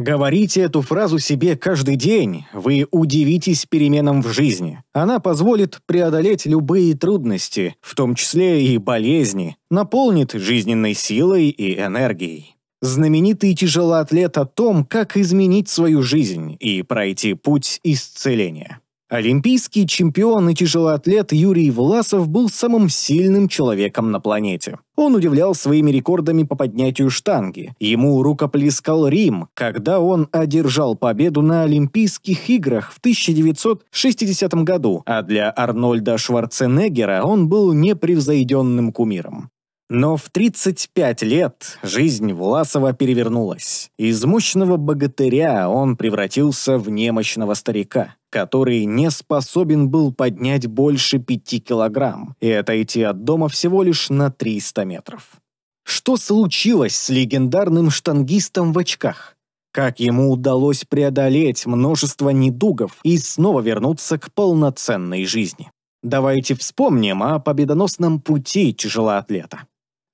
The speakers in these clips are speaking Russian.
Говорите эту фразу себе каждый день, вы удивитесь переменам в жизни. Она позволит преодолеть любые трудности, в том числе и болезни, наполнит жизненной силой и энергией. Знаменитый тяжелоатлет о том, как изменить свою жизнь и пройти путь исцеления. Олимпийский чемпион и тяжелоатлет Юрий Власов был самым сильным человеком на планете. Он удивлял своими рекордами по поднятию штанги. Ему рукоплескал Рим, когда он одержал победу на Олимпийских играх в 1960 году, а для Арнольда Шварценеггера он был непревзойденным кумиром. Но в 35 лет жизнь Власова перевернулась. Из мощного богатыря он превратился в немощного старика, который не способен был поднять больше 5 килограмм и отойти от дома всего лишь на 300 метров. Что случилось с легендарным штангистом в очках? Как ему удалось преодолеть множество недугов и снова вернуться к полноценной жизни? Давайте вспомним о победоносном пути тяжелоатлета.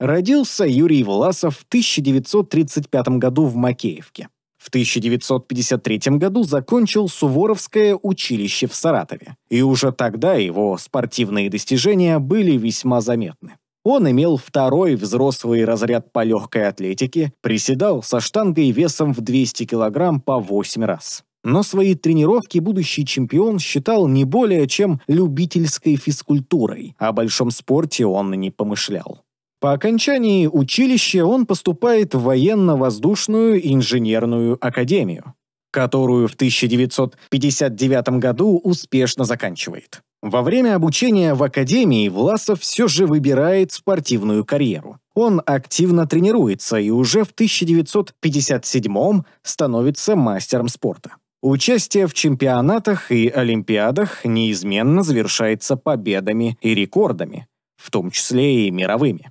Родился Юрий Власов в 1935 году в Макеевке. В 1953 году закончил Суворовское училище в Саратове, и уже тогда его спортивные достижения были весьма заметны. Он имел второй взрослый разряд по легкой атлетике, приседал со штангой весом в 200 кг по 8 раз. Но свои тренировки будущий чемпион считал не более чем любительской физкультурой, о большом спорте он и не помышлял. По окончании училища он поступает в военно-воздушную инженерную академию, которую в 1959 году успешно заканчивает. Во время обучения в академии Власов все же выбирает спортивную карьеру. Он активно тренируется и уже в 1957 становится мастером спорта. Участие в чемпионатах и олимпиадах неизменно завершается победами и рекордами, в том числе и мировыми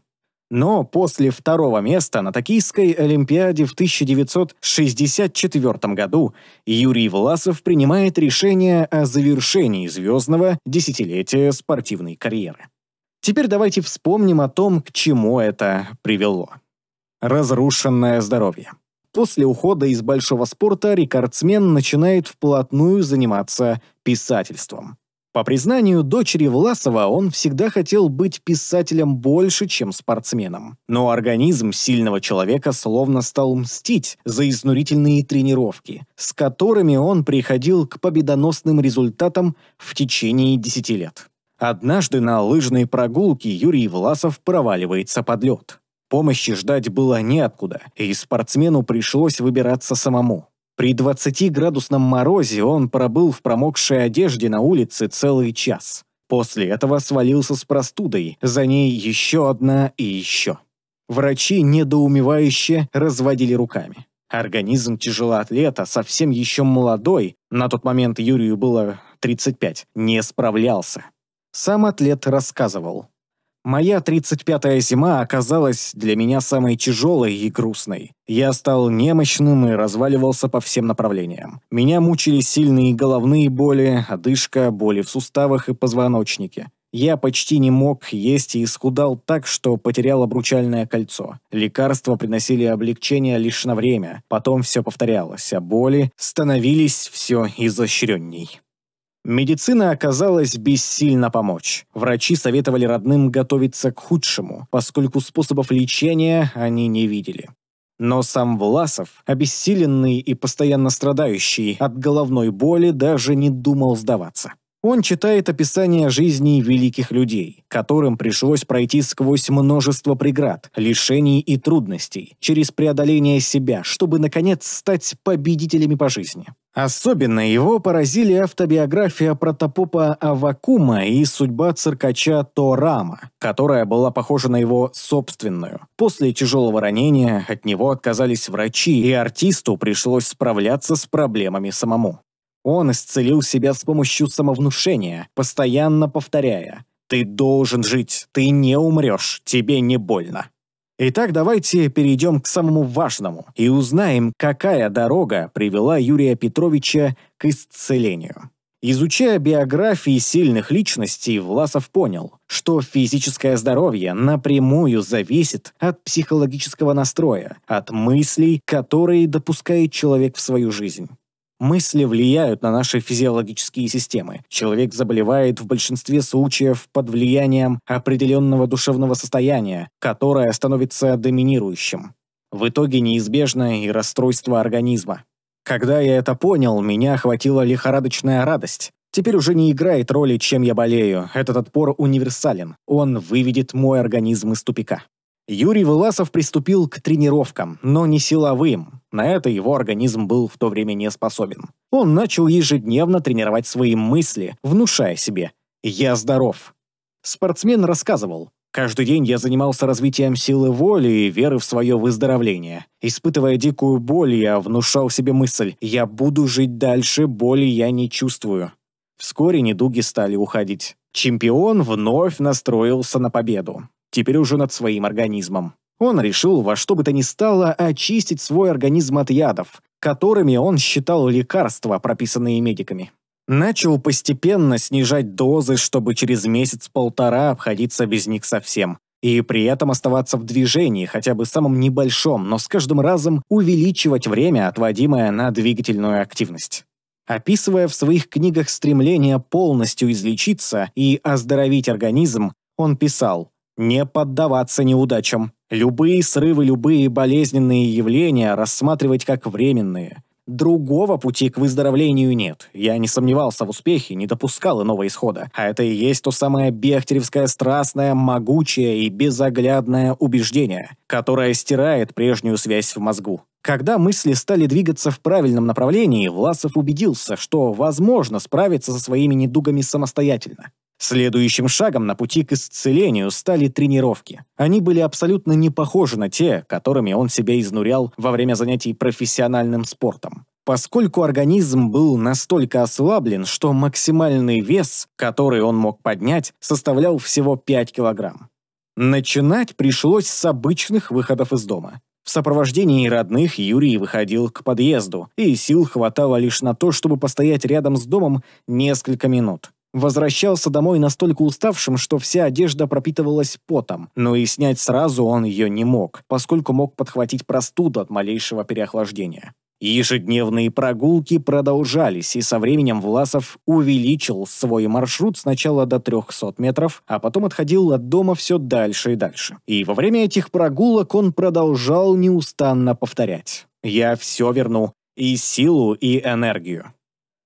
но после второго места на Токийской Олимпиаде в 1964 году Юрий Власов принимает решение о завершении звездного десятилетия спортивной карьеры. Теперь давайте вспомним о том, к чему это привело. Разрушенное здоровье. После ухода из большого спорта рекордсмен начинает вплотную заниматься писательством. По признанию дочери Власова, он всегда хотел быть писателем больше, чем спортсменом. Но организм сильного человека словно стал мстить за изнурительные тренировки, с которыми он приходил к победоносным результатам в течение 10 лет. Однажды на лыжной прогулке Юрий Власов проваливается под лед. Помощи ждать было неоткуда, и спортсмену пришлось выбираться самому. При 20-градусном морозе он пробыл в промокшей одежде на улице целый час. После этого свалился с простудой, за ней еще одна и еще. Врачи недоумевающе разводили руками. Организм тяжелоатлета, совсем еще молодой, на тот момент Юрию было 35, не справлялся. Сам атлет рассказывал. Моя 35-я зима оказалась для меня самой тяжелой и грустной. Я стал немощным и разваливался по всем направлениям. Меня мучили сильные головные боли, одышка, боли в суставах и позвоночнике. Я почти не мог есть и исхудал так, что потерял обручальное кольцо. Лекарства приносили облегчение лишь на время. Потом все повторялось, а боли становились все изощренней. Медицина оказалась бессильна помочь. Врачи советовали родным готовиться к худшему, поскольку способов лечения они не видели. Но сам Власов, обессиленный и постоянно страдающий от головной боли, даже не думал сдаваться. Он читает описания жизни великих людей, которым пришлось пройти сквозь множество преград, лишений и трудностей, через преодоление себя, чтобы, наконец, стать победителями по жизни. Особенно его поразили автобиография протопопа Авакума и судьба циркача Торама, которая была похожа на его собственную. После тяжелого ранения от него отказались врачи, и артисту пришлось справляться с проблемами самому. Он исцелил себя с помощью самовнушения, постоянно повторяя «Ты должен жить, ты не умрешь, тебе не больно». Итак, давайте перейдем к самому важному и узнаем, какая дорога привела Юрия Петровича к исцелению. Изучая биографии сильных личностей, Власов понял, что физическое здоровье напрямую зависит от психологического настроя, от мыслей, которые допускает человек в свою жизнь. Мысли влияют на наши физиологические системы. Человек заболевает в большинстве случаев под влиянием определенного душевного состояния, которое становится доминирующим. В итоге неизбежно и расстройство организма. Когда я это понял, меня охватила лихорадочная радость. Теперь уже не играет роли, чем я болею. Этот отпор универсален. Он выведет мой организм из тупика. Юрий Власов приступил к тренировкам, но не силовым. На это его организм был в то время не способен. Он начал ежедневно тренировать свои мысли, внушая себе «Я здоров». Спортсмен рассказывал, Каждый день я занимался развитием силы воли и веры в свое выздоровление. Испытывая дикую боль, я внушал себе мысль «Я буду жить дальше, боли я не чувствую». Вскоре недуги стали уходить. Чемпион вновь настроился на победу теперь уже над своим организмом. Он решил во что бы то ни стало очистить свой организм от ядов, которыми он считал лекарства, прописанные медиками. Начал постепенно снижать дозы, чтобы через месяц-полтора обходиться без них совсем. И при этом оставаться в движении, хотя бы самым небольшом, но с каждым разом увеличивать время, отводимое на двигательную активность. Описывая в своих книгах стремление полностью излечиться и оздоровить организм, он писал не поддаваться неудачам. Любые срывы, любые болезненные явления рассматривать как временные. Другого пути к выздоровлению нет. Я не сомневался в успехе, не допускал иного исхода. А это и есть то самое бехтеревское страстное, могучее и безоглядное убеждение, которое стирает прежнюю связь в мозгу. Когда мысли стали двигаться в правильном направлении, Власов убедился, что возможно справиться со своими недугами самостоятельно. Следующим шагом на пути к исцелению стали тренировки. Они были абсолютно не похожи на те, которыми он себя изнурял во время занятий профессиональным спортом. Поскольку организм был настолько ослаблен, что максимальный вес, который он мог поднять, составлял всего 5 килограмм. Начинать пришлось с обычных выходов из дома. В сопровождении родных Юрий выходил к подъезду, и сил хватало лишь на то, чтобы постоять рядом с домом несколько минут. Возвращался домой настолько уставшим, что вся одежда пропитывалась потом, но и снять сразу он ее не мог, поскольку мог подхватить простуду от малейшего переохлаждения. Ежедневные прогулки продолжались, и со временем Власов увеличил свой маршрут сначала до 300 метров, а потом отходил от дома все дальше и дальше. И во время этих прогулок он продолжал неустанно повторять «Я все верну, и силу, и энергию».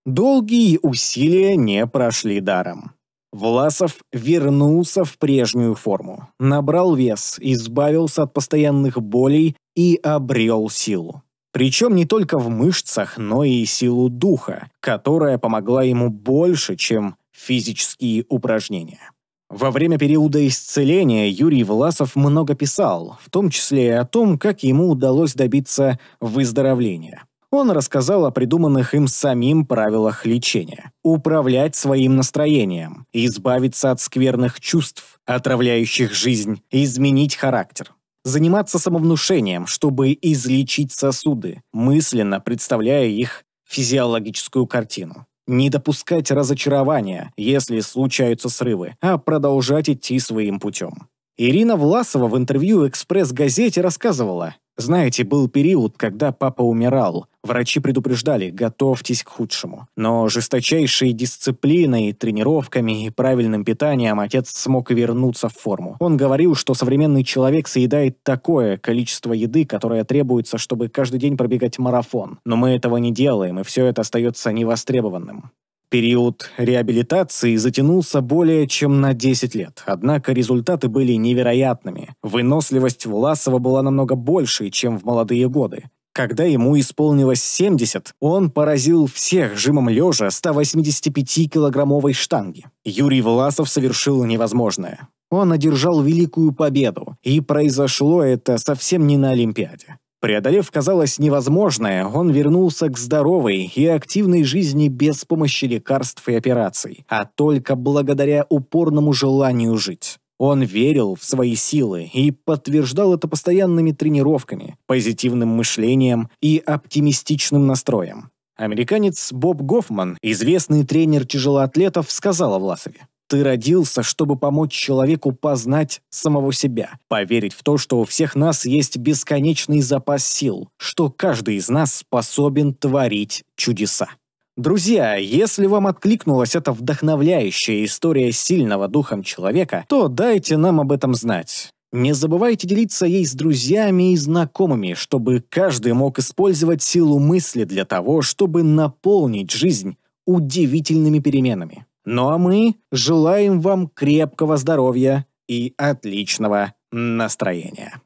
Долгие усилия не прошли даром. Власов вернулся в прежнюю форму, набрал вес, избавился от постоянных болей и обрел силу. Причем не только в мышцах, но и силу духа, которая помогла ему больше, чем физические упражнения. Во время периода исцеления Юрий Власов много писал, в том числе и о том, как ему удалось добиться выздоровления. Он рассказал о придуманных им самим правилах лечения. Управлять своим настроением, избавиться от скверных чувств, отравляющих жизнь, изменить характер. Заниматься самовнушением, чтобы излечить сосуды, мысленно представляя их физиологическую картину. Не допускать разочарования, если случаются срывы, а продолжать идти своим путем. Ирина Власова в интервью «Экспресс-газете» рассказывала, знаете, был период, когда папа умирал. Врачи предупреждали, готовьтесь к худшему. Но жесточайшей дисциплиной, тренировками и правильным питанием отец смог вернуться в форму. Он говорил, что современный человек съедает такое количество еды, которое требуется, чтобы каждый день пробегать марафон. Но мы этого не делаем, и все это остается невостребованным. Период реабилитации затянулся более чем на 10 лет, однако результаты были невероятными. Выносливость Власова была намного больше, чем в молодые годы. Когда ему исполнилось 70, он поразил всех жимом лежа 185-килограммовой штанги. Юрий Власов совершил невозможное. Он одержал великую победу, и произошло это совсем не на Олимпиаде. Преодолев, казалось, невозможное, он вернулся к здоровой и активной жизни без помощи лекарств и операций, а только благодаря упорному желанию жить. Он верил в свои силы и подтверждал это постоянными тренировками, позитивным мышлением и оптимистичным настроем. Американец Боб Гофман, известный тренер тяжелоатлетов, сказал о Власове. Ты родился, чтобы помочь человеку познать самого себя, поверить в то, что у всех нас есть бесконечный запас сил, что каждый из нас способен творить чудеса. Друзья, если вам откликнулась эта вдохновляющая история сильного духом человека, то дайте нам об этом знать. Не забывайте делиться ей с друзьями и знакомыми, чтобы каждый мог использовать силу мысли для того, чтобы наполнить жизнь удивительными переменами. Ну а мы желаем вам крепкого здоровья и отличного настроения.